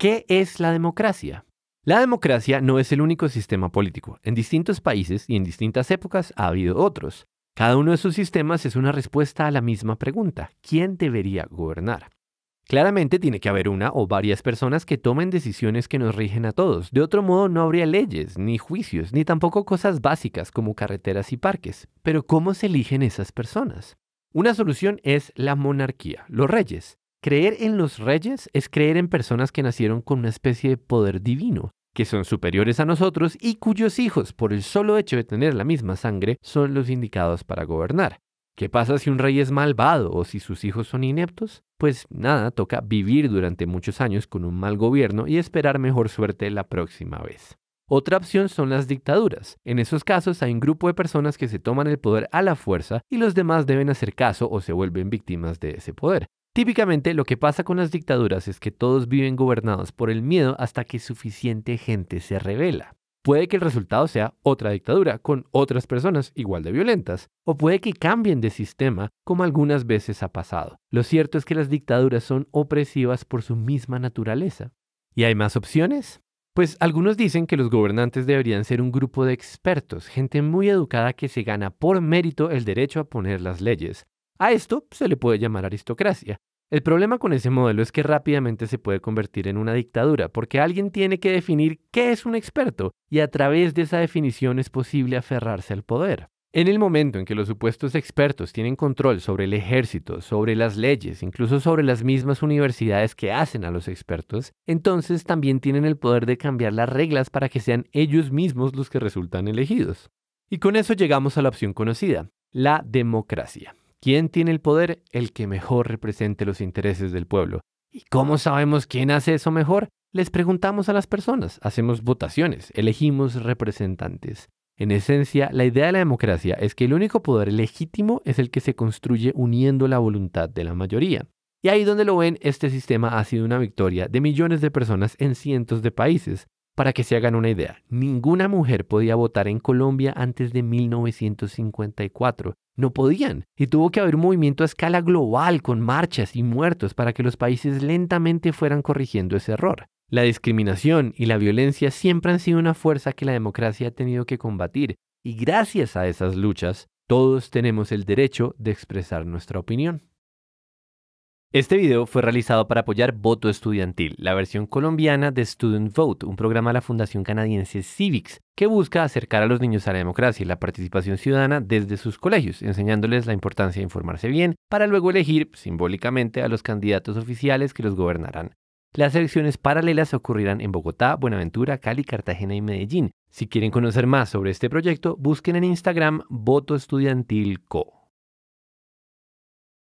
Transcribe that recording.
¿Qué es la democracia? La democracia no es el único sistema político. En distintos países y en distintas épocas ha habido otros. Cada uno de sus sistemas es una respuesta a la misma pregunta, ¿quién debería gobernar? Claramente tiene que haber una o varias personas que tomen decisiones que nos rigen a todos. De otro modo no habría leyes, ni juicios, ni tampoco cosas básicas como carreteras y parques. Pero ¿cómo se eligen esas personas? Una solución es la monarquía, los reyes. Creer en los reyes es creer en personas que nacieron con una especie de poder divino, que son superiores a nosotros y cuyos hijos, por el solo hecho de tener la misma sangre, son los indicados para gobernar. ¿Qué pasa si un rey es malvado o si sus hijos son ineptos? Pues nada, toca vivir durante muchos años con un mal gobierno y esperar mejor suerte la próxima vez. Otra opción son las dictaduras. En esos casos hay un grupo de personas que se toman el poder a la fuerza y los demás deben hacer caso o se vuelven víctimas de ese poder. Típicamente lo que pasa con las dictaduras es que todos viven gobernados por el miedo hasta que suficiente gente se revela. Puede que el resultado sea otra dictadura con otras personas igual de violentas, o puede que cambien de sistema como algunas veces ha pasado. Lo cierto es que las dictaduras son opresivas por su misma naturaleza. ¿Y hay más opciones? Pues algunos dicen que los gobernantes deberían ser un grupo de expertos, gente muy educada que se gana por mérito el derecho a poner las leyes, a esto se le puede llamar aristocracia. El problema con ese modelo es que rápidamente se puede convertir en una dictadura, porque alguien tiene que definir qué es un experto, y a través de esa definición es posible aferrarse al poder. En el momento en que los supuestos expertos tienen control sobre el ejército, sobre las leyes, incluso sobre las mismas universidades que hacen a los expertos, entonces también tienen el poder de cambiar las reglas para que sean ellos mismos los que resultan elegidos. Y con eso llegamos a la opción conocida, la democracia. ¿Quién tiene el poder? El que mejor represente los intereses del pueblo. ¿Y cómo sabemos quién hace eso mejor? Les preguntamos a las personas, hacemos votaciones, elegimos representantes. En esencia, la idea de la democracia es que el único poder legítimo es el que se construye uniendo la voluntad de la mayoría. Y ahí donde lo ven, este sistema ha sido una victoria de millones de personas en cientos de países, para que se hagan una idea, ninguna mujer podía votar en Colombia antes de 1954. No podían, y tuvo que haber un movimiento a escala global con marchas y muertos para que los países lentamente fueran corrigiendo ese error. La discriminación y la violencia siempre han sido una fuerza que la democracia ha tenido que combatir, y gracias a esas luchas, todos tenemos el derecho de expresar nuestra opinión. Este video fue realizado para apoyar Voto Estudiantil, la versión colombiana de Student Vote, un programa de la Fundación Canadiense Civics, que busca acercar a los niños a la democracia y la participación ciudadana desde sus colegios, enseñándoles la importancia de informarse bien para luego elegir simbólicamente a los candidatos oficiales que los gobernarán. Las elecciones paralelas ocurrirán en Bogotá, Buenaventura, Cali, Cartagena y Medellín. Si quieren conocer más sobre este proyecto, busquen en Instagram Voto Estudiantil Co.